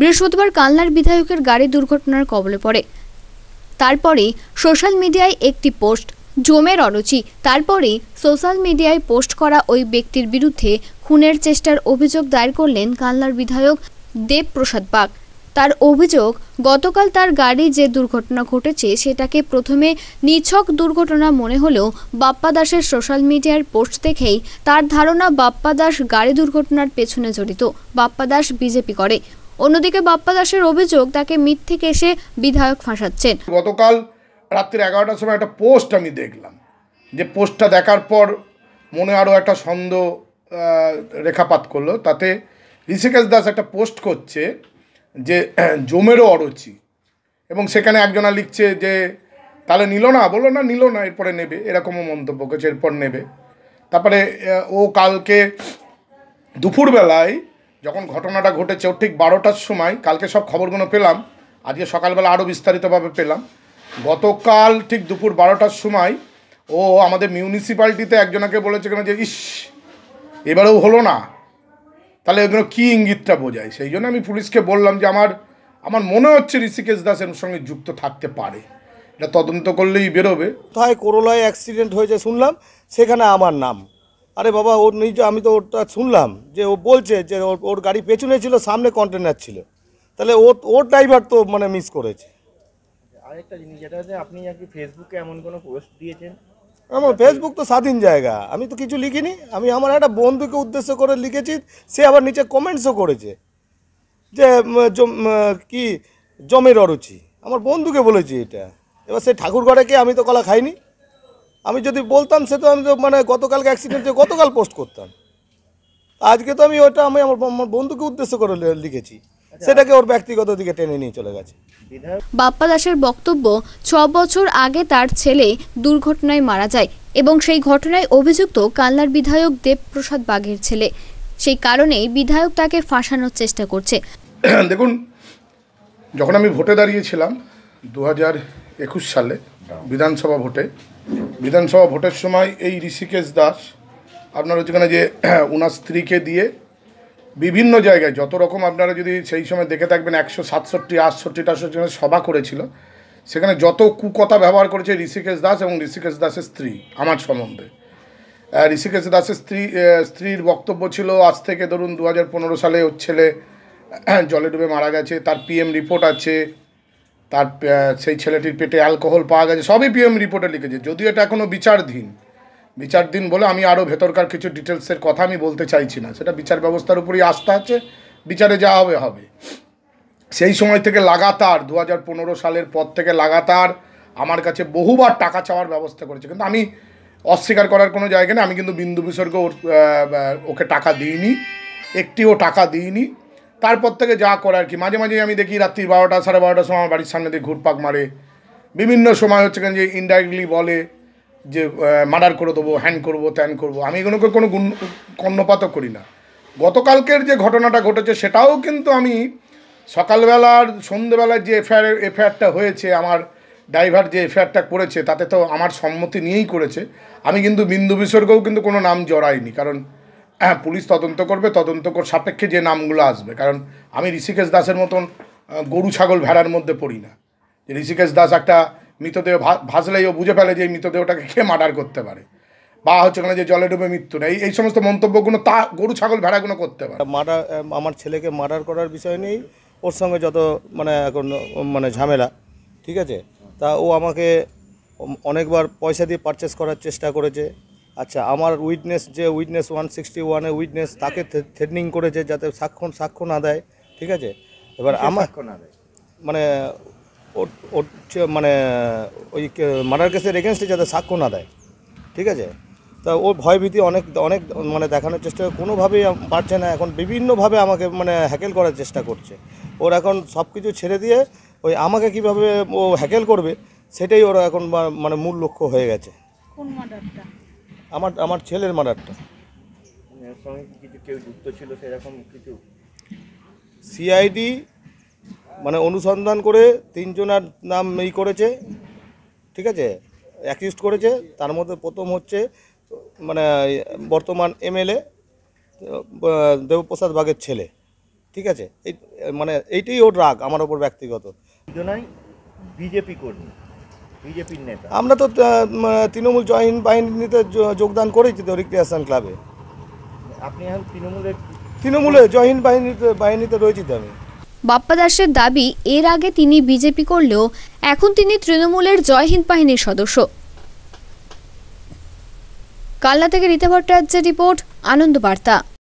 বৃহস্পতিবার কালনার বিধায়কের গাড়ি দুর্ঘটনার কবলে পড়ে তারপরে সোশ্যাল মিডিয়ায় একটি পোস্ট জমের অরুচি তারপরে সোশ্যাল মিডিয়ায় পোস্ট করা ওই ব্যক্তির বিরুদ্ধে খুনের চেষ্টার অভিযোগ দায়ের করলেন কালনার বিধায়ক দেবপ্রসাদ বাগ তার অভিযোগ গতকাল তার গাড়ি যে দুর্ঘটনা ঘটেছে সেটাকে প্রথমে নিছক দুর্ঘটনা মনে হলেও বাপ্পা দাসের সোশ্যাল মিডিয়ার পোস্ট দেখেই তার ধারণা বাপ্পা দাস গাড়ি দুর্ঘটনার পেছনে জড়িত বাপ্পা দাস বিজেপি করে অন্যদিকে বাপ্পা দাসের অভিযোগ তাকে মিথ্যে কেসে বিধায়ক ফাঁসাচ্ছেন গতকাল রাত্রির এগারোটার সময় একটা পোস্ট আমি দেখলাম যে পোস্টটা দেখার পর মনে আরও একটা সন্দেহ রেখাপাত করলো তাতে ঋষিকেশ দাস একটা পোস্ট করছে যে জমেরও অরুচি এবং সেখানে একজনা লিখছে যে তাহলে নিল না বলো না নিল না এরপরে নেবে এরকমও মন্তব্য করছে এরপর নেবে তারপরে ও কালকে দুপুরবেলায় যখন ঘটনাটা ঘটেছে ওর ঠিক বারোটার সময় কালকে সব খবরগুলো পেলাম আজকে সকালবেলা আরও বিস্তারিতভাবে পেলাম গতকাল ঠিক দুপুর বারোটার সময় ও আমাদের মিউনিসিপ্যালিটিতে একজনাকে বলেছে কেন যে ইস এবারেও হলো না তাহলে ওইগুলো কী ইঙ্গিতটা বোঝায় সেই জন্য আমি পুলিশকে বললাম যে আমার আমার মনে হচ্ছে ঋষিকেশ দাস এর সঙ্গে যুক্ত থাকতে পারে এটা তদন্ত করলেই বেরোবে তাই করোলায় অ্যাক্সিডেন্ট হয়েছে শুনলাম সেখানে আমার নাম আরে বাবা ওর নিজে আমি তো ওরটা শুনলাম যে ও বলছে যে ওর ওর গাড়ি পেছনে ছিল সামনে কন্টেনার ছিল তাহলে ওর ওর ড্রাইভার তো মানে মিস করেছে আরেকটা জিনিস যেটা হচ্ছে আপনি আর কি ফেসবুকে এমন কোনো পোস্ট দিয়েছেন আমার ফেসবুক তো স্বাধীন জায়গা আমি তো কিছু লিখিনি আমি আমার একটা বন্ধুকে উদ্দেশ্য করে লিখেছি সে আবার নিচে কমেন্টসও করেছে যে কি জমের অরুচি আমার বন্ধুকে বলেছি এটা এবার সে ঠাকুরঘরে কে আমি তো কলা খাইনি আমি যদি বলতাম সে তো আমি তো মানে গতকালকে অ্যাক্সিডেন্টে গতকাল পোস্ট করতাম আজকে তো আমি ওটা আমি আমার বন্ধুকে উদ্দেশ্য করে লিখেছি আচ্ছা। সেটাকে ওর ব্যক্তিগত দিকে টেনে নিয়ে চলে গেছে বাপ্পা দাসের বক্তব্য ছ বছর আগে তার ছেলে দুর্ঘটনায় মারা যায় এবং সেই ঘটনায় অভিযুক্ত কালনার বিধায়ক দেবপ্রসাদ বাগের ছেলে সেই কারণেই বিধায়ক তাকে ফাঁসানোর চেষ্টা করছে দেখুন যখন আমি ভোটে দাঁড়িয়েছিলাম দু হাজার একুশ সালে বিধানসভা ভোটে বিধানসভা ভোটের সময় এই ঋষিকেশ দাস আপনার হচ্ছে যে ওনার স্ত্রীকে দিয়ে বিভিন্ন জায়গায় যত রকম আপনারা যদি সেই সময় দেখে থাকবেন একশো সাতষট্টি আটষট্টিটা জনের সভা করেছিল সেখানে যত কুকথা ব্যবহার করেছে ঋষিকেশ দাস এবং ঋষিকেশ দাসের স্ত্রী আমার সম্বন্ধে ঋষিকেশ দাসের স্ত্রী স্ত্রীর বক্তব্য ছিল আজ থেকে ধরুন দু হাজার সালে ওর ছেলে জলে ডুবে মারা গেছে তার পিএম রিপোর্ট আছে তার সেই ছেলেটির পেটে অ্যালকোহল পাওয়া গেছে সবই পিএম রিপোর্টে লিখেছে যদিও এটা এখনও বিচারধীন বিচার দিন বলে আমি আরও ভেতরকার কিছু ডিটেলসের কথা আমি বলতে চাইছি না সেটা বিচার ব্যবস্থার উপরই আস্থা আছে বিচারে যা হবে হবে সেই সময় থেকে লাগাতার দু সালের পর থেকে লাগাতার আমার কাছে বহুবার টাকা চাওয়ার ব্যবস্থা করেছে কিন্তু আমি অস্বীকার করার কোনো জায়গা নেই আমি কিন্তু বিন্দু বিসর্গ ওকে টাকা দিইনি একটিও টাকা দিইনি তারপর থেকে যা করার কি মাঝে মাঝে আমি দেখি রাত্রি বারোটা সাড়ে বারোটার সময় আমার বাড়ির সামনে দিয়ে ঘুরপাক মারে বিভিন্ন সময় হচ্ছে কেন যে ইনডাইরেক্টলি বলে যে মার্ডার করে দেবো হ্যান করব ত্যান করব আমি এগুলোকে কোনো গুণ কর্ণপাত করি না গতকালকের যে ঘটনাটা ঘটেছে সেটাও কিন্তু আমি সকালবেলার সন্ধ্যেবেলার যে এফআইআর এফআইআরটা হয়েছে আমার ড্রাইভার যে এফআইআরটা করেছে তাতে তো আমার সম্মতি নিয়েই করেছে আমি কিন্তু বিন্দু বিসর্গও কিন্তু কোনো নাম জড়াইনি কারণ হ্যাঁ পুলিশ তদন্ত করবে তদন্ত কর সাপেক্ষে যে নামগুলো আসবে কারণ আমি ঋষিকেশ দাসের মতন গরু ছাগল ভেড়ার মধ্যে পড়ি না ঋষিকেশ দাস একটা মৃতদেহ ভাসলেই ও বুঝে ফেলে যে এই মৃতদেহটাকে খেয়ে মার্ডার করতে পারে বা হচ্ছে ওখানে যে জলে ডুবে মৃত্যু নেই এই সমস্ত মন্তব্যগুলো তা গরু ছাগল ভেড়াগুলো করতে পারে মার্ডার আমার ছেলেকে মার্ডার করার বিষয় নেই ওর সঙ্গে যত মানে এখন মানে ঝামেলা ঠিক আছে তা ও আমাকে অনেকবার পয়সা দিয়ে পারচেস করার চেষ্টা করেছে আচ্ছা আমার উইটনেস যে উইটনেস ওয়ান সিক্সটি ওয়ানে উইটনেস তাকে থ্রেডনিং করেছে যাতে সাক্ষ্য সাক্ষ্য না দেয় ঠিক আছে এবার আমার মানে ওর মানে ওই মার্ডার কেসের এগেনস্টে যাতে সাক্ষ্য না দেয় ঠিক আছে তা ও ভয়ভীতি অনেক অনেক মানে দেখানোর চেষ্টা কোনোভাবেই পারছে না এখন বিভিন্নভাবে আমাকে মানে হ্যাকেল করার চেষ্টা করছে ওর এখন সব কিছু ছেড়ে দিয়ে ওই আমাকে কিভাবে ও হ্যাকেল করবে সেটাই ওরা এখন মানে মূল লক্ষ্য হয়ে গেছে কোন মার্ডারটা আমার আমার ছেলের মার্ডারটা মানে কিছু কেউ যুক্ত ছিল সেরকম কিছু সিআইডি মানে অনুসন্ধান করে তিনজনার নাম ই করেছে ঠিক আছে অ্যাকিউস্ট করেছে তার মধ্যে প্রথম হচ্ছে মানে বর্তমান এমএলএ দেবপ্রসাদ বাগের ছেলে ঠিক আছে এই মানে এইটাই ওর রাগ আমার ওপর ব্যক্তিগত বিজেপি কর্মী বিজেপির নেতা আমরা তো তৃণমূল জয়হীন বাহিনীতে যোগদান করেছি তো রিক্রিয়েশন ক্লাবে আপনি এখন তৃণমূলের তৃণমূলে জয়হীন বাহিনীতে বাহিনীতে রয়েছি তো আমি বাপ্পা দাসের দাবি এর আগে তিনি বিজেপি করলেও এখন তিনি তৃণমূলের জয় হিন্দ বাহিনীর সদস্য কালনা থেকে রীতা ভট্টাচার্যের রিপোর্ট আনন্দ বার্তা